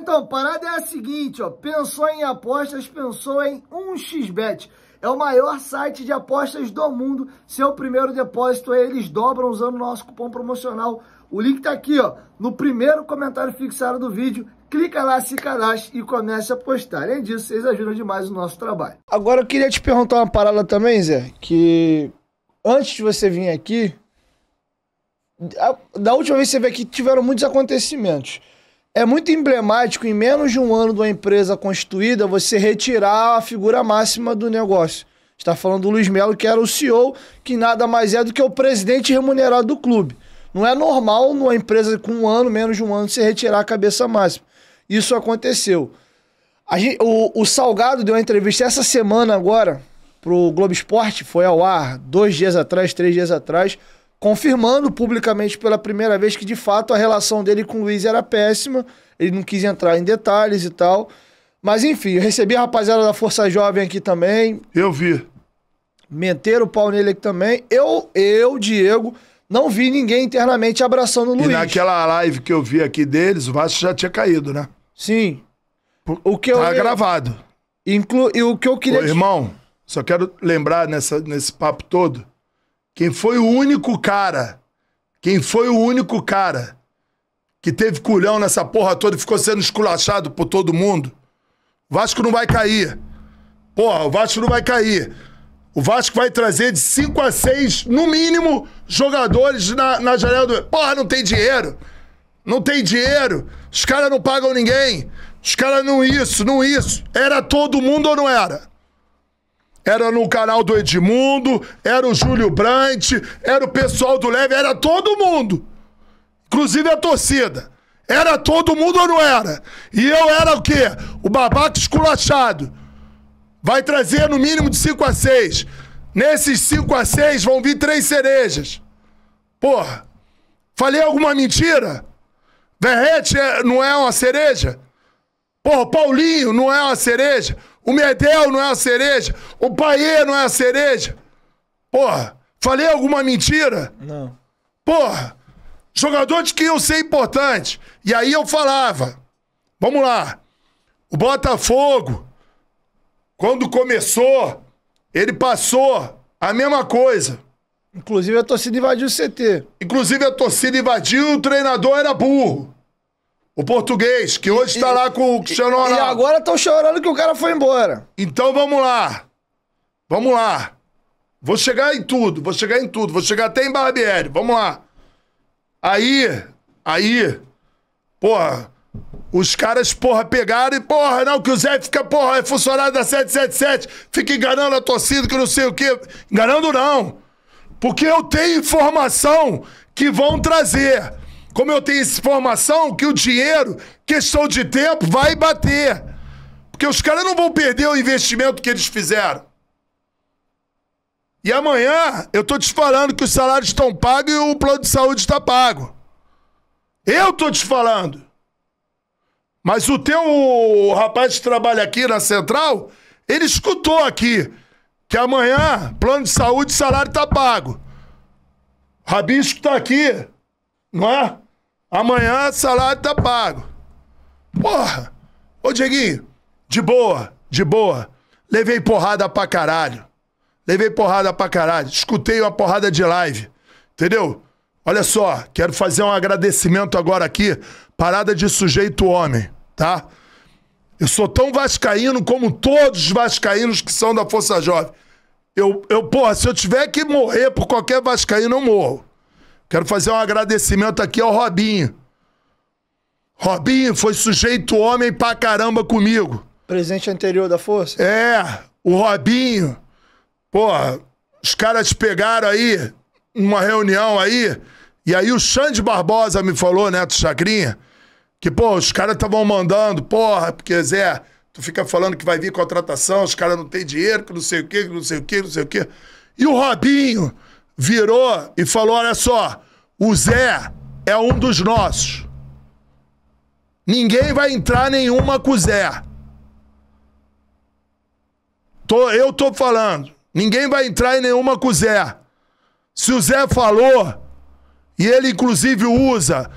então, a parada é a seguinte, ó. Pensou em apostas, pensou em 1xBet. É o maior site de apostas do mundo. Seu primeiro depósito, eles dobram usando o nosso cupom promocional. O link tá aqui, ó, no primeiro comentário fixado do vídeo. Clica lá, se cadastre e comece a apostar. Além disso, vocês ajudam demais o nosso trabalho. Agora eu queria te perguntar uma parada também, Zé, que antes de você vir aqui, da última vez que você veio aqui, tiveram muitos acontecimentos. É muito emblemático, em menos de um ano de uma empresa constituída, você retirar a figura máxima do negócio. está falando do Luiz Melo, que era o CEO, que nada mais é do que o presidente remunerado do clube. Não é normal numa empresa com um ano, menos de um ano, você retirar a cabeça máxima. Isso aconteceu. Gente, o, o Salgado deu uma entrevista essa semana agora pro Globo Esporte, foi ao ar dois dias atrás, três dias atrás confirmando publicamente pela primeira vez que de fato a relação dele com o Luiz era péssima. Ele não quis entrar em detalhes e tal. Mas enfim, eu recebi a rapaziada da Força Jovem aqui também. Eu vi. Meteram o pau nele aqui também. Eu, eu, Diego, não vi ninguém internamente abraçando o Luiz. E naquela live que eu vi aqui deles, o Vasco já tinha caído, né? Sim. O que tá eu... gravado. Inclu... E o que eu queria... Ô, irmão, só quero lembrar nessa, nesse papo todo quem foi o único cara, quem foi o único cara que teve culhão nessa porra toda e ficou sendo esculachado por todo mundo, o Vasco não vai cair. Porra, o Vasco não vai cair. O Vasco vai trazer de 5 a 6, no mínimo, jogadores na, na janela do. Porra, não tem dinheiro. Não tem dinheiro. Os caras não pagam ninguém. Os caras não isso, não isso. Era todo mundo ou não era? Era no canal do Edmundo, era o Júlio Brandt, era o pessoal do Leve, era todo mundo. Inclusive a torcida. Era todo mundo ou não era? E eu era o quê? O babaca esculachado. Vai trazer no mínimo de 5 a 6. Nesses 5 a 6 vão vir três cerejas. Porra, falei alguma mentira? Verrete é, não é uma cereja? Porra, Paulinho não é uma cereja? O Medel não é a cereja. O Paê não é a cereja. Porra, falei alguma mentira? Não. Porra, jogador de quem eu sei importante. E aí eu falava. Vamos lá. O Botafogo, quando começou, ele passou a mesma coisa. Inclusive a torcida invadiu o CT. Inclusive a torcida invadiu, o treinador era burro. O português, que hoje está lá com o Cristiano Ronaldo. E agora estão chorando que o cara foi embora. Então vamos lá. Vamos lá. Vou chegar em tudo, vou chegar em tudo, vou chegar até em Barbieri. Vamos lá. Aí, aí, porra, os caras, porra, pegaram e, porra, não, que o Zé fica, porra, é funcionário da 777, fica enganando a torcida, que não sei o quê. Enganando não. Porque eu tenho informação que vão trazer. Como eu tenho essa informação, que o dinheiro, questão de tempo, vai bater. Porque os caras não vão perder o investimento que eles fizeram. E amanhã eu tô te falando que os salários estão pagos e o plano de saúde está pago. Eu tô te falando. Mas o teu o rapaz que trabalha aqui na central, ele escutou aqui que amanhã plano de saúde, salário tá pago. Rabisco tá aqui, não é? Amanhã salário tá pago. Porra! Ô, Dieguinho, de boa, de boa. Levei porrada pra caralho. Levei porrada pra caralho. Escutei uma porrada de live. Entendeu? Olha só, quero fazer um agradecimento agora aqui. Parada de sujeito homem, tá? Eu sou tão vascaíno como todos os vascaínos que são da Força Jovem. Eu, eu porra, se eu tiver que morrer por qualquer vascaíno, eu morro. Quero fazer um agradecimento aqui ao Robinho. Robinho foi sujeito homem pra caramba comigo. Presente anterior da Força? É, o Robinho. Porra, os caras pegaram aí, numa reunião aí, e aí o Xande Barbosa me falou, Neto Chacrinha, que, pô, os caras estavam mandando, porra, porque, Zé, tu fica falando que vai vir contratação, os caras não têm dinheiro, que não sei o quê, que não sei o quê, não sei o quê. E o Robinho virou e falou: olha só, o Zé é um dos nossos. Ninguém vai entrar nenhuma com o Zé. Tô, eu tô falando. Ninguém vai entrar em nenhuma com o Zé. Se o Zé falou, e ele inclusive usa,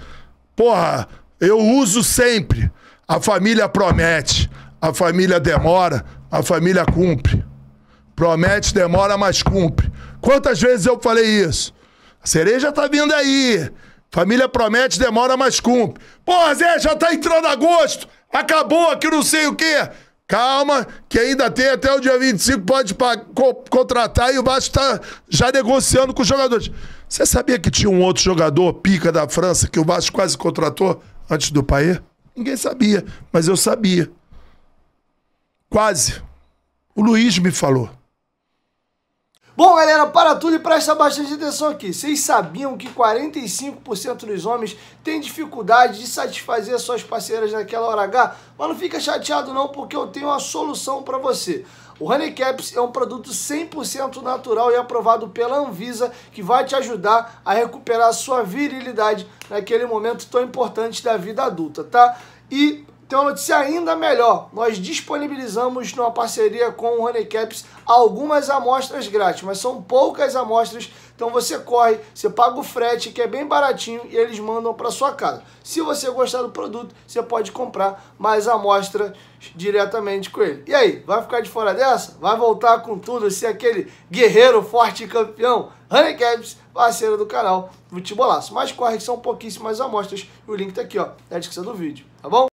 porra, eu uso sempre. A família promete, a família demora, a família cumpre. Promete, demora, mas cumpre. Quantas vezes eu falei isso? A cereja tá vindo aí. Família promete, demora, mas cumpre. Pô, Zé, já tá entrando agosto. Acabou aqui não sei o quê. Calma, que ainda tem até o dia 25, pode co contratar e o Vasco tá já negociando com os jogadores. Você sabia que tinha um outro jogador, pica da França, que o Vasco quase contratou antes do Paê? Ninguém sabia, mas eu sabia. Quase. O Luiz me falou. Bom, galera, para tudo e presta bastante atenção aqui. Vocês sabiam que 45% dos homens têm dificuldade de satisfazer suas parceiras naquela hora H? Mas não fica chateado não, porque eu tenho a solução para você. O Caps é um produto 100% natural e aprovado pela Anvisa, que vai te ajudar a recuperar a sua virilidade naquele momento tão importante da vida adulta, tá? E tem uma notícia ainda melhor. Nós disponibilizamos numa parceria com o Honeycaps algumas amostras grátis, mas são poucas amostras. Então você corre, você paga o frete, que é bem baratinho, e eles mandam para sua casa. Se você gostar do produto, você pode comprar mais amostras diretamente com ele. E aí, vai ficar de fora dessa? Vai voltar com tudo, ser aquele guerreiro forte e campeão? Honeycaps, parceira do canal Futebolaço. Mas corre que são pouquíssimas amostras e o link tá aqui, ó, na descrição do vídeo, tá bom?